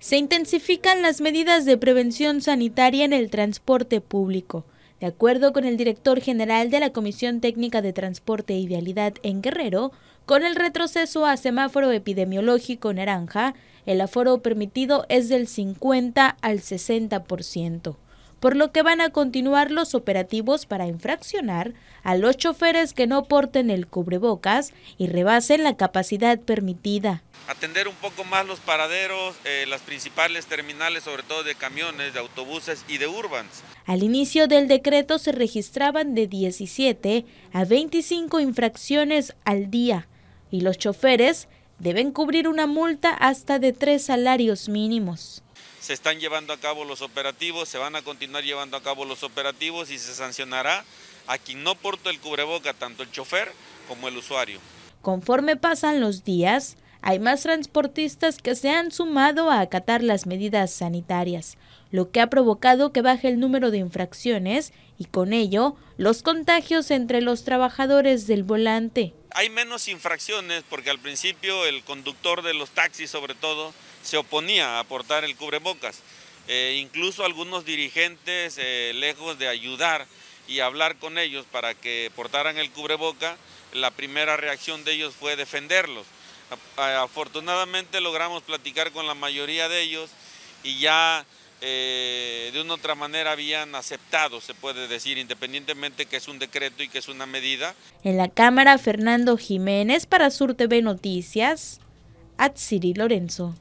Se intensifican las medidas de prevención sanitaria en el transporte público. De acuerdo con el director general de la Comisión Técnica de Transporte y Vialidad en Guerrero, con el retroceso a semáforo epidemiológico naranja, el aforo permitido es del 50 al 60% por lo que van a continuar los operativos para infraccionar a los choferes que no porten el cubrebocas y rebasen la capacidad permitida. Atender un poco más los paraderos, eh, las principales terminales, sobre todo de camiones, de autobuses y de urbans. Al inicio del decreto se registraban de 17 a 25 infracciones al día y los choferes deben cubrir una multa hasta de tres salarios mínimos se están llevando a cabo los operativos, se van a continuar llevando a cabo los operativos y se sancionará a quien no portó el cubreboca, tanto el chofer como el usuario. Conforme pasan los días, hay más transportistas que se han sumado a acatar las medidas sanitarias, lo que ha provocado que baje el número de infracciones y con ello los contagios entre los trabajadores del volante. Hay menos infracciones porque al principio el conductor de los taxis sobre todo se oponía a portar el cubrebocas. Eh, incluso algunos dirigentes, eh, lejos de ayudar y hablar con ellos para que portaran el cubreboca, la primera reacción de ellos fue defenderlos. Afortunadamente logramos platicar con la mayoría de ellos y ya eh, de una otra manera habían aceptado, se puede decir, independientemente que es un decreto y que es una medida. En la Cámara, Fernando Jiménez para Sur TV Noticias, Atsiri Lorenzo.